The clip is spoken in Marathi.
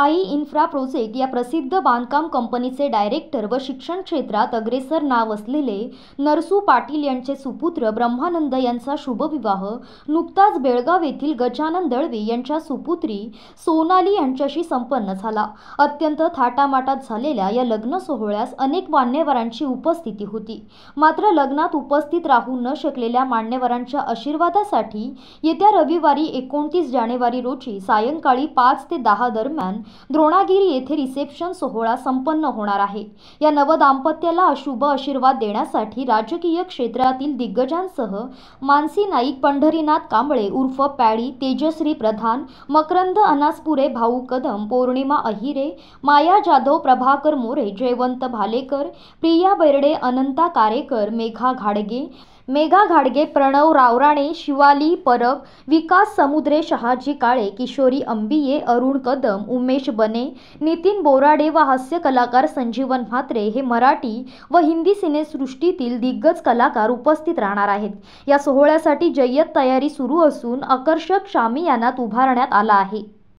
आई इन्फ्रा प्रोजेक्ट या प्रसिद्ध बांधकाम कंपनीचे डायरेक्टर व शिक्षण क्षेत्रात अग्रेसर नाव असलेले नरसू पाटील यांचे सुपुत्र ब्रह्मानंद यांचा शुभविवाह नुकताच बेळगाव येथील गजानन दळवे यांच्या सुपुत्री सोनाली यांच्याशी संपन्न झाला अत्यंत थाटामाटात झालेल्या या लग्न सोहळ्यास अनेक मान्यवरांची उपस्थिती होती मात्र लग्नात उपस्थित राहू न शकलेल्या मान्यवरांच्या आशीर्वादासाठी येत्या रविवारी एकोणतीस जानेवारी रोजी सायंकाळी पाच ते दहा दरम्यान द्रोणागिरी येथे रिसेप्शन सोहळा संपन्न होणार आहे या नवदाम्पत्याला अशुभ आशीर्वाद देण्यासाठी राजकीय क्षेत्रातील दिग्गजांसह मानसी नाईक पंढरीनाथ कांबळे उर्फ पॅडी तेजश्री प्रधान मकरंद अनासपुरे भाऊ कदम पौर्णिमा अहिरे माया जाधव प्रभाकर मोरे जयवंत भालेकर प्रिया बैरडे अनंता कारेकर मेघा घाडगे मेघा घाडगे प्रणव रावराणे शिवाली परब विकास समुद्रे शहाजी काळे किशोरी अंबिये अरुण कदम उमेश बने नितीन बोराडे व हास्य कलाकार संजीवन म्हात्रे हे मराठी व हिंदी सिनेसृष्टीतील दिग्गज कलाकार उपस्थित राहणार आहेत या सोहळ्यासाठी जय्यत तयारी सुरू असून आकर्षक शामियानात उभारण्यात आला आहे